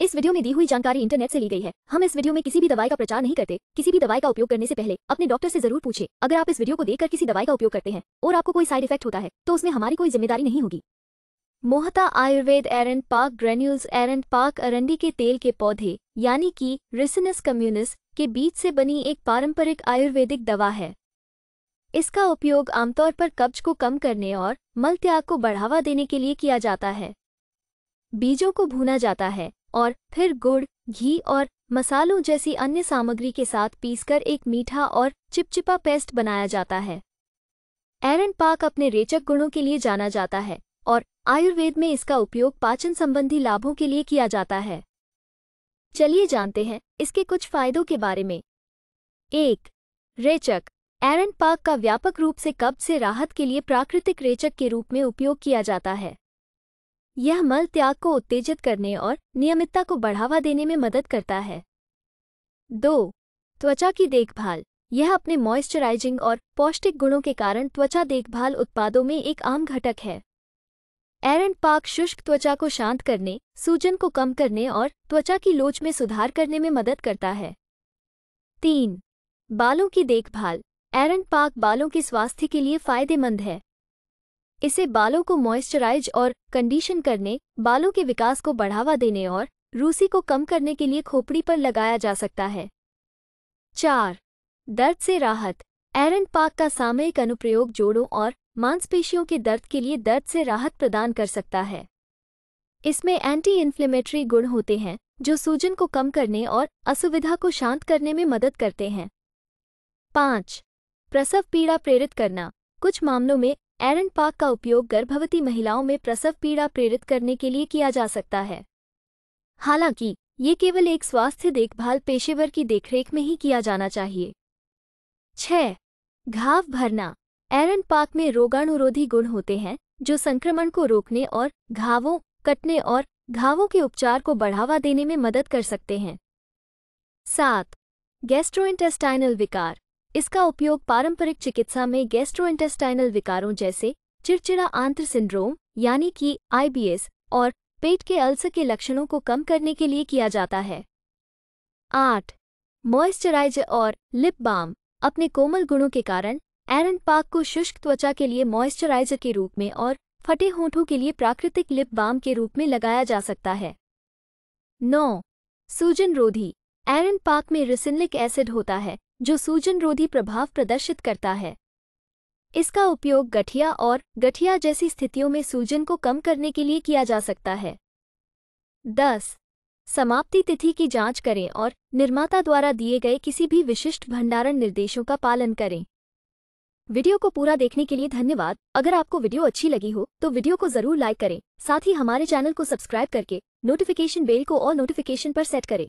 इस वीडियो में दी हुई जानकारी इंटरनेट से ली गई है हम इस वीडियो में किसी भी दवाई का प्रचार नहीं करते किसी भी दवाई का उपयोग करने से पहले अपने डॉक्टर से जरूर पूछे अगर आप इस वीडियो को देखकर किसी दवाई का उपयोग करते हैं और आपको कोई साइड इफेक्ट होता है तो उसमें हमारी कोई जिम्मेदारी नहीं होगी मोहता आयुर्वेद एरेंट पार्क ग्रेन्यूल्स एरेंट पार्क अरंडी के तेल के पौधे यानी कि रिसनस कम्युनिस के बीच से बनी एक पारंपरिक आयुर्वेदिक दवा है इसका उपयोग आमतौर पर कब्ज को कम करने और मल त्याग को बढ़ावा देने के लिए किया जाता है बीजों को भूना जाता है और फिर गुड़ घी और मसालों जैसी अन्य सामग्री के साथ पीसकर एक मीठा और चिपचिपा पेस्ट बनाया जाता है एरन पाक अपने रेचक गुणों के लिए जाना जाता है और आयुर्वेद में इसका उपयोग पाचन संबंधी लाभों के लिए किया जाता है चलिए जानते हैं इसके कुछ फायदों के बारे में एक रेचक एरन पाक का व्यापक रूप से कब्ज से राहत के लिए प्राकृतिक रेचक के रूप में उपयोग किया जाता है यह मल त्याग को उत्तेजित करने और नियमितता को बढ़ावा देने में मदद करता है दो त्वचा की देखभाल यह अपने मॉइस्चराइजिंग और पौष्टिक गुणों के कारण त्वचा देखभाल उत्पादों में एक आम घटक है एरन पाक शुष्क त्वचा को शांत करने सूजन को कम करने और त्वचा की लोच में सुधार करने में मदद करता है तीन बालों की देखभाल एरन पाक बालों के स्वास्थ्य के लिए फायदेमंद है इसे बालों को मॉइस्चराइज और कंडीशन करने बालों के विकास को बढ़ावा देने और रूसी को कम करने के लिए खोपड़ी पर लगाया जा सकता है चार दर्द से राहत एरन पाक का सामयिक अनुप्रयोग जोड़ों और मांसपेशियों के दर्द के लिए दर्द से राहत प्रदान कर सकता है इसमें एंटी इन्फ्लेमेटरी गुण होते हैं जो सूजन को कम करने और असुविधा को शांत करने में मदद करते हैं पाँच प्रसव पीड़ा प्रेरित करना कुछ मामलों में एरन पाक का उपयोग गर्भवती महिलाओं में प्रसव पीड़ा प्रेरित करने के लिए किया जा सकता है हालांकि ये केवल एक स्वास्थ्य देखभाल पेशेवर की देखरेख में ही किया जाना चाहिए छः घाव भरना एरन पाक में रोगाणुरोधी गुण होते हैं जो संक्रमण को रोकने और घावों कटने और घावों के उपचार को बढ़ावा देने में मदद कर सकते हैं सात गैस्ट्रोइंटेस्टाइनल विकार इसका उपयोग पारंपरिक चिकित्सा में गैस्ट्रोइंटेस्टाइनल विकारों जैसे चिड़चिड़ा आंत्र सिंड्रोम यानी कि आईबीएस और पेट के अल्सर के लक्षणों को कम करने के लिए किया जाता है आठ मॉइस्चराइजर और लिप बाम अपने कोमल गुणों के कारण एरन पाक को शुष्क त्वचा के लिए मॉइस्चराइजर के रूप में और फटे होठों के लिए प्राकृतिक लिप बाम के रूप में लगाया जा सकता है नौ सूजन रोधी एरन पाक में रिसिनलिक एसिड होता है जो सूजन रोधी प्रभाव प्रदर्शित करता है इसका उपयोग गठिया और गठिया जैसी स्थितियों में सूजन को कम करने के लिए किया जा सकता है दस समाप्ति तिथि की जांच करें और निर्माता द्वारा दिए गए किसी भी विशिष्ट भंडारण निर्देशों का पालन करें वीडियो को पूरा देखने के लिए धन्यवाद अगर आपको वीडियो अच्छी लगी हो तो वीडियो को जरूर लाइक करें साथ ही हमारे चैनल को सब्सक्राइब करके नोटिफिकेशन बेल को और नोटिफिकेशन पर सेट करें